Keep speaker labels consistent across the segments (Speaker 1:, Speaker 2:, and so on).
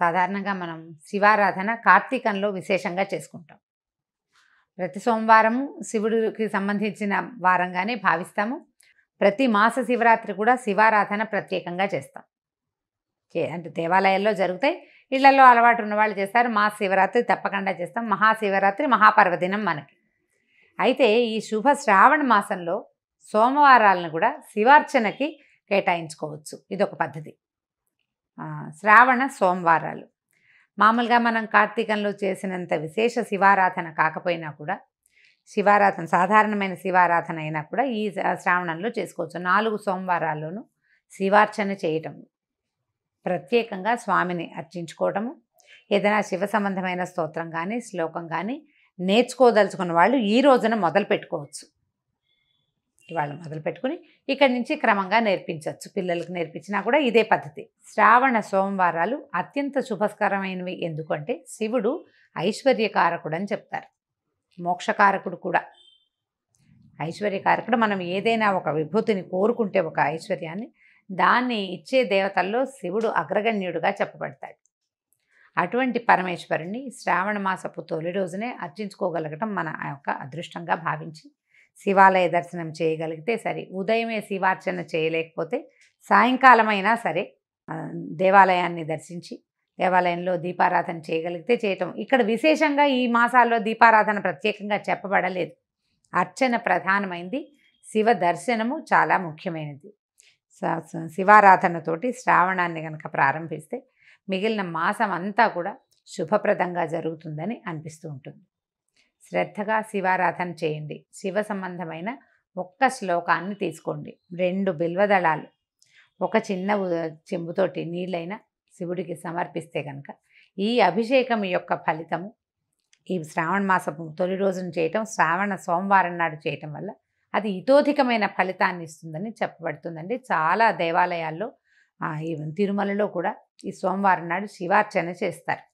Speaker 1: సాధారణంగా మనం శివారాధన కార్తీకంలో విశేషంగా చేసుకుంటాం ప్రతి సోమవారం శివుడికి సంబంధించిన వారంగానే భావిస్తాము ప్రతి మాస శివరాత్రి కూడా శివారాధన ప్రత్యేకంగా చేస్తాం అంటే దేవాలయాల్లో జరుగుతాయి ఇళ్లలో అలవాటు ఉన్న వాళ్ళు చేస్తారు మా శివరాత్రి తప్పకుండా చేస్తాం మహాశివరాత్రి మహాపర్వదినం మనకి అయితే ఈ శుభ శ్రావణ మాసంలో సోమవారాలను కూడా శివార్చనకి కేటాయించుకోవచ్చు ఇదొక పద్ధతి శ్రావణ సోమవారాలు మామూలుగా మనం కార్తీకంలో చేసినంత విశేష శివారాధన కాకపోయినా కూడా శివారాధన సాధారణమైన శివారాధన అయినా కూడా ఈ శ్రావణంలో చేసుకోవచ్చు నాలుగు సోమవారాల్లోనూ శివార్చన చేయటం ప్రత్యేకంగా స్వామిని అర్చించుకోవటము ఏదైనా శివ సంబంధమైన స్తోత్రం కానీ శ్లోకం కానీ నేర్చుకోదలుచుకున్న వాళ్ళు ఈ రోజున మొదలు పెట్టుకోవచ్చు ఇవాళ మొదలు పెట్టుకుని ఇక్కడి నుంచి క్రమంగా నేర్పించవచ్చు పిల్లలకు నేర్పించినా కూడా ఇదే పద్ధతి శ్రావణ సోమవారాలు అత్యంత శుభస్కరమైనవి ఎందుకంటే శివుడు ఐశ్వర్యకారకుడు అని చెప్తారు మోక్షకారకుడు కూడా ఐశ్వర్యకారకుడు మనం ఏదైనా ఒక విభూతిని కోరుకుంటే ఒక ఐశ్వర్యాన్ని దాన్ని ఇచ్చే దేవతల్లో శివుడు అగ్రగణ్యుడుగా చెప్పబడతాడు అటువంటి పరమేశ్వరుణ్ణి శ్రావణ మాసపు తొలి రోజునే అర్చించుకోగలగటం మన యొక్క అదృష్టంగా భావించి శివాలయ దర్శనం చేయగలిగితే సరే ఉదయమే శివార్చన చేయలేకపోతే సాయంకాలమైనా సరే దేవాలయాన్ని దర్శించి దేవాలయంలో దీపారాధన చేయగలిగితే చేయటం ఇక్కడ విశేషంగా ఈ మాసాల్లో దీపారాధన ప్రత్యేకంగా చెప్పబడలేదు అర్చన ప్రధానమైంది శివ దర్శనము చాలా ముఖ్యమైనది శివారాధనతోటి శ్రావణాన్ని కనుక ప్రారంభిస్తే మిగిలిన మాసం అంతా కూడా శుభప్రదంగా జరుగుతుందని అనిపిస్తూ ఉంటుంది శ్రద్ధగా శివారాధన చేయండి శివ సంబంధమైన ఒక్క శ్లోకాన్ని తీసుకోండి రెండు బిల్వదళాలు ఒక చిన్న చెంబుతోటి నీళ్ళైన శివుడికి సమర్పిస్తే కనుక ఈ అభిషేకం యొక్క ఫలితము ఈ శ్రావణ మాసపు తొలి రోజున చేయటం శ్రావణ సోమవారం నాడు చేయటం వల్ల అది ఇతోధికమైన ఫలితాన్ని ఇస్తుందని చెప్పబడుతుందండి చాలా దేవాలయాల్లో తిరుమలలో కూడా ఈ సోమవారం నాడు శివార్చన చేస్తారు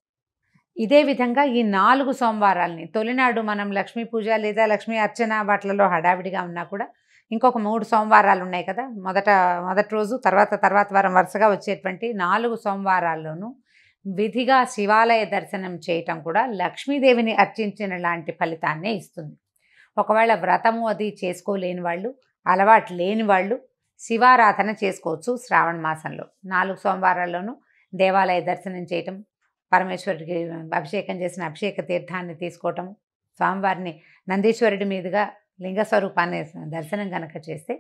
Speaker 1: ఇదే విధంగా ఈ నాలుగు సోమవారాలని తొలినాడు మనం లక్ష్మీ పూజ లేదా లక్ష్మీ అర్చన వాటిలలో హడావిడిగా ఉన్నా కూడా ఇంకొక మూడు సోమవారాలు ఉన్నాయి కదా మొదట మొదటి రోజు తర్వాత తర్వాత వారం వరుసగా వచ్చేటువంటి నాలుగు సోమవారాల్లోనూ విధిగా శివాలయ దర్శనం చేయటం కూడా లక్ష్మీదేవిని అర్చించిన లాంటి ఫలితాన్నే ఇస్తుంది ఒకవేళ వ్రతము అది చేసుకోలేని వాళ్ళు అలవాటు లేని వాళ్ళు శివారాధన చేసుకోవచ్చు శ్రావణ మాసంలో నాలుగు సోమవారాల్లోనూ దేవాలయ దర్శనం చేయటం పరమేశ్వరుడికి అభిషేకం చేసిన అభిషేక తీర్థాన్ని తీసుకోవటం స్వామివారిని నందీశ్వరుడి మీదుగా లింగ స్వరూపాన్ని దర్శనం కనుక చేస్తే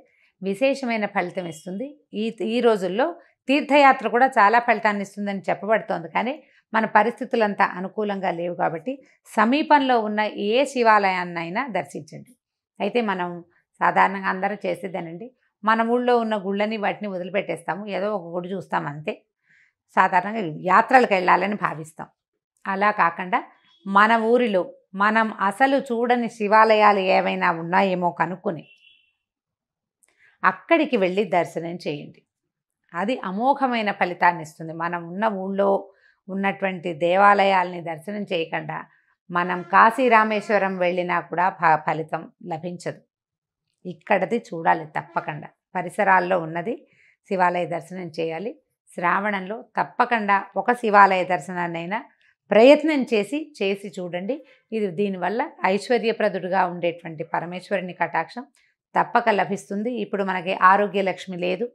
Speaker 1: విశేషమైన ఫలితం ఇస్తుంది ఈ ఈ రోజుల్లో తీర్థయాత్ర కూడా చాలా ఫలితాన్ని ఇస్తుందని చెప్పబడుతోంది కానీ మన పరిస్థితులంతా అనుకూలంగా లేవు కాబట్టి సమీపంలో ఉన్న ఏ శివాలయాన్నైనా దర్శించండి అయితే మనం సాధారణంగా అందరూ చేసేదేనండి మన ఊళ్ళో ఉన్న గుళ్ళని వాటిని వదిలిపెట్టేస్తాము ఏదో ఒక గుడి చూస్తాం అంతే సాధారణంగా యాత్రలకు వెళ్ళాలని భావిస్తాం అలా కాకుండా మన ఊరిలో మనం అసలు చూడని శివాలయాలు ఏవైనా ఉన్నాయేమో కనుక్కొని అక్కడికి వెళ్ళి దర్శనం చేయండి అది అమోఘమైన ఫలితాన్ని ఇస్తుంది మనం ఉన్న ఊళ్ళో ఉన్నటువంటి దేవాలయాల్ని దర్శనం చేయకుండా మనం కాశీ రామేశ్వరం వెళ్ళినా కూడా ఫలితం లభించదు ఇక్కడది చూడాలి తప్పకుండా పరిసరాల్లో ఉన్నది శివాలయ దర్శనం చేయాలి శ్రావణంలో తప్పకుండా ఒక శివాలయ దర్శనాన్నైనా ప్రయత్నం చేసి చేసి చూడండి ఇది దీనివల్ల ఐశ్వర్యప్రదుడుగా ఉండేటువంటి పరమేశ్వరుని కటాక్షం తప్పక లభిస్తుంది ఇప్పుడు మనకి ఆరోగ్య లక్ష్మి లేదు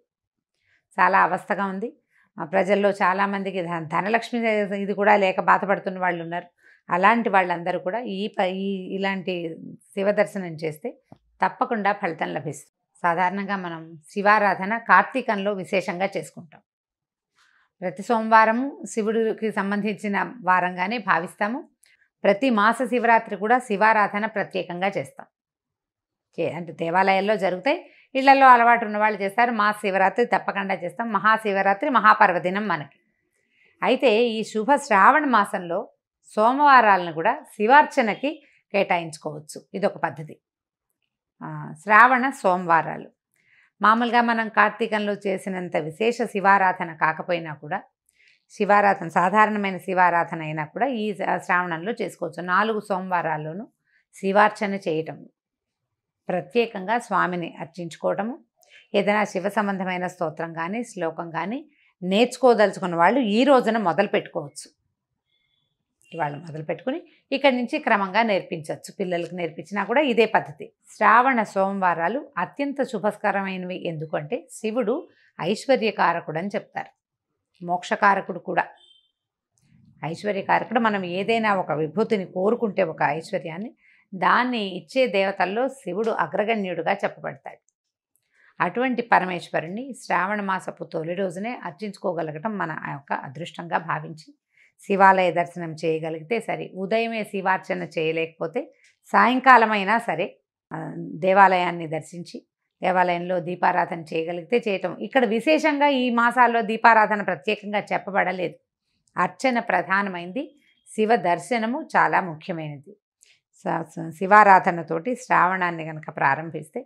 Speaker 1: చాలా అవస్థగా ఉంది ప్రజల్లో చాలామందికి ధనలక్ష్మి ఇది కూడా లేక బాధపడుతున్న వాళ్ళు ఉన్నారు అలాంటి వాళ్ళందరూ కూడా ఈ ఈ ఇలాంటి శివ దర్శనం చేస్తే తప్పకుండా ఫలితం లభిస్తుంది సాధారణంగా మనం శివారాధన కార్తీకంలో విశేషంగా చేసుకుంటాం ప్రతి సోమవారం శివుడికి సంబంధించిన వారంగానే భావిస్తాము ప్రతి మాస శివరాత్రి కూడా శివారాధన ప్రత్యేకంగా చేస్తాం అంటే దేవాలయాల్లో జరుగుతాయి ఇళ్లలో అలవాటు ఉన్న వాళ్ళు చేస్తారు మా శివరాత్రి తప్పకుండా చేస్తాం మహాశివరాత్రి మహాపర్వదినం మనకి అయితే ఈ శుభ శ్రావణ మాసంలో సోమవారాలను కూడా శివార్చనకి కేటాయించుకోవచ్చు ఇదొక పద్ధతి శ్రావణ సోమవారాలు మామూలుగా మనం కార్తీకంలో చేసినంత విశేష శివారాధన కాకపోయినా కూడా శివారాధన సాధారణమైన శివారాధన అయినా కూడా ఈ శ్రావణంలో చేసుకోవచ్చు నాలుగు సోమవారాల్లోనూ శివార్చన చేయటం ప్రత్యేకంగా స్వామిని అర్చించుకోవటము ఏదైనా శివ సంబంధమైన స్తోత్రం కానీ శ్లోకం కానీ నేర్చుకోదలుచుకున్న వాళ్ళు ఈ రోజున మొదలు పెట్టుకోవచ్చు ఇవాళ మొదలు పెట్టుకుని ఇక్కడి నుంచి క్రమంగా నేర్పించవచ్చు పిల్లలకు నేర్పించినా కూడా ఇదే పద్ధతి శ్రావణ సోమవారాలు అత్యంత శుభస్కరమైనవి ఎందుకంటే శివుడు ఐశ్వర్యకారకుడు అని చెప్తారు మోక్షకారకుడు కూడా ఐశ్వర్యకారకుడు మనం ఏదైనా ఒక విభూతిని కోరుకుంటే ఒక ఐశ్వర్యాన్ని దాన్ని ఇచ్చే దేవతల్లో శివుడు అగ్రగణ్యుడుగా చెప్పబడతాడు అటువంటి పరమేశ్వరుణ్ణి శ్రావణ మాసపు తొలి రోజునే అర్చించుకోగలగటం మన యొక్క అదృష్టంగా భావించి శివాలయ దర్శనం చేయగలిగితే సరే ఉదయమే శివార్చన చేయలేకపోతే సాయంకాలమైనా సరే దేవాలయాన్ని దర్శించి దేవాలయంలో దీపారాధన చేయగలిగితే చేయటం ఇక్కడ విశేషంగా ఈ మాసాల్లో దీపారాధన ప్రత్యేకంగా చెప్పబడలేదు అర్చన ప్రధానమైంది శివ దర్శనము చాలా ముఖ్యమైనది శివారాధనతోటి శ్రావణాన్ని కనుక ప్రారంభిస్తే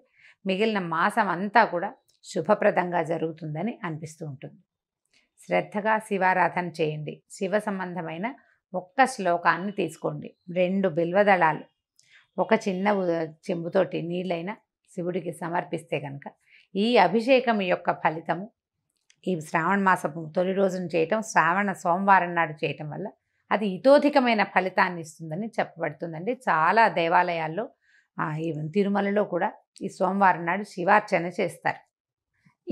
Speaker 1: మిగిలిన మాసం అంతా కూడా శుభప్రదంగా జరుగుతుందని అనిపిస్తూ ఉంటుంది శ్రద్ధగా శివారాధన చేయండి శివ సంబంధమైన ఒక్క శ్లోకాన్ని తీసుకోండి రెండు బిల్వదళాలు ఒక చిన్న చెంబుతోటి నీళ్ళైన శివుడికి సమర్పిస్తే కనుక ఈ అభిషేకం యొక్క ఫలితము ఈ శ్రావణ మాసపు తొలి రోజున చేయటం శ్రావణ సోమవారం నాడు చేయటం వల్ల అది ఇతోధికమైన ఫలితాన్ని ఇస్తుందని చెప్పబడుతుందండి చాలా దేవాలయాల్లో తిరుమలలో కూడా ఈ సోమవారం నాడు శివార్చన చేస్తారు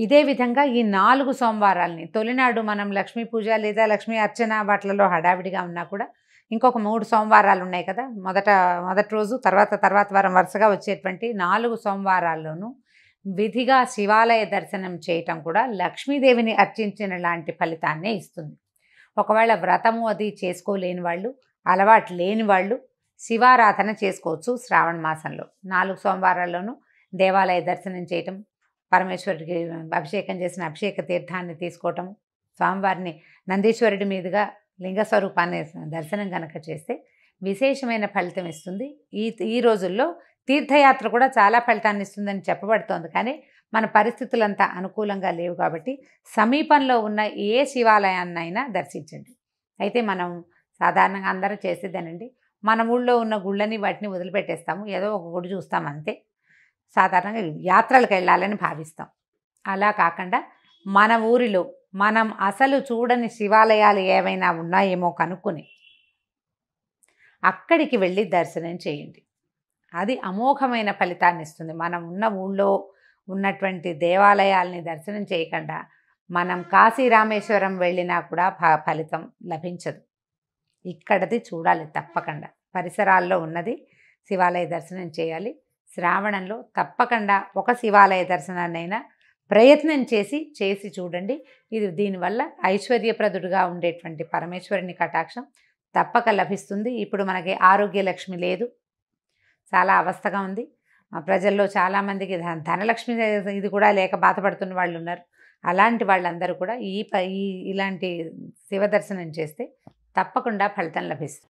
Speaker 1: ఇదే విధంగా ఈ నాలుగు సోమవారాలని తొలినాడు మనం లక్ష్మీ పూజ లేదా లక్ష్మీ అర్చన వాటిలలో హడావిడిగా ఉన్నా కూడా ఇంకొక మూడు సోమవారాలు ఉన్నాయి కదా మొదట మొదటి రోజు తర్వాత తర్వాత వారం వరుసగా వచ్చేటువంటి నాలుగు సోమవారాల్లోనూ విధిగా శివాలయ దర్శనం చేయటం కూడా లక్ష్మీదేవిని అర్చించిన లాంటి ఫలితాన్నే ఇస్తుంది ఒకవేళ వ్రతము అది చేసుకోలేని వాళ్ళు అలవాటు లేని వాళ్ళు శివారాధన చేసుకోవచ్చు శ్రావణ మాసంలో నాలుగు సోమవారాల్లోనూ దేవాలయ దర్శనం చేయటం పరమేశ్వరుడికి అభిషేకం చేసిన అభిషేక తీర్థాన్ని తీసుకోవటం స్వామివారిని నందీశ్వరుడి మీదుగా లింగ స్వరూపాన్ని దర్శనం కనుక చేస్తే విశేషమైన ఫలితం ఇస్తుంది ఈ ఈ రోజుల్లో తీర్థయాత్ర కూడా చాలా ఫలితాన్ని ఇస్తుందని చెప్పబడుతోంది కానీ మన పరిస్థితులంతా అనుకూలంగా లేవు కాబట్టి సమీపంలో ఉన్న ఏ శివాలయాన్నైనా దర్శించండి అయితే మనం సాధారణంగా అందరూ చేసేదేనండి మన ఊళ్ళో ఉన్న గుళ్ళని వాటిని వదిలిపెట్టేస్తాము ఏదో ఒక గుడి చూస్తాం అంతే సాధారణంగా యాత్రలకు వెళ్ళాలని భావిస్తాం అలా కాకుండా మన ఊరిలో మనం అసలు చూడని శివాలయాలు ఏవైనా ఉన్నాయేమో కనుక్కుని అక్కడికి వెళ్ళి దర్శనం చేయండి అది అమోఘమైన ఫలితాన్ని ఇస్తుంది మనం ఉన్న ఊళ్ళో ఉన్నటువంటి దేవాలయాల్ని దర్శనం చేయకుండా మనం కాశీ రామేశ్వరం వెళ్ళినా కూడా ఫలితం లభించదు ఇక్కడది చూడాలి తప్పకుండా పరిసరాల్లో ఉన్నది శివాలయ దర్శనం చేయాలి శ్రావణంలో తప్పకుండా ఒక శివాలయ దర్శనాన్నైనా ప్రయత్నం చేసి చేసి చూడండి ఇది దీనివల్ల ఐశ్వర్యప్రదుడుగా ఉండేటువంటి పరమేశ్వరుని కటాక్షం తప్పక లభిస్తుంది ఇప్పుడు మనకి ఆరోగ్య లక్ష్మి లేదు చాలా అవస్థగా ఉంది ప్రజల్లో చాలామందికి ధనలక్ష్మి ఇది కూడా లేక బాధపడుతున్న వాళ్ళు ఉన్నారు అలాంటి వాళ్ళందరూ కూడా ఈ ఈ ఇలాంటి శివ దర్శనం చేస్తే తప్పకుండా ఫలితం లభిస్తుంది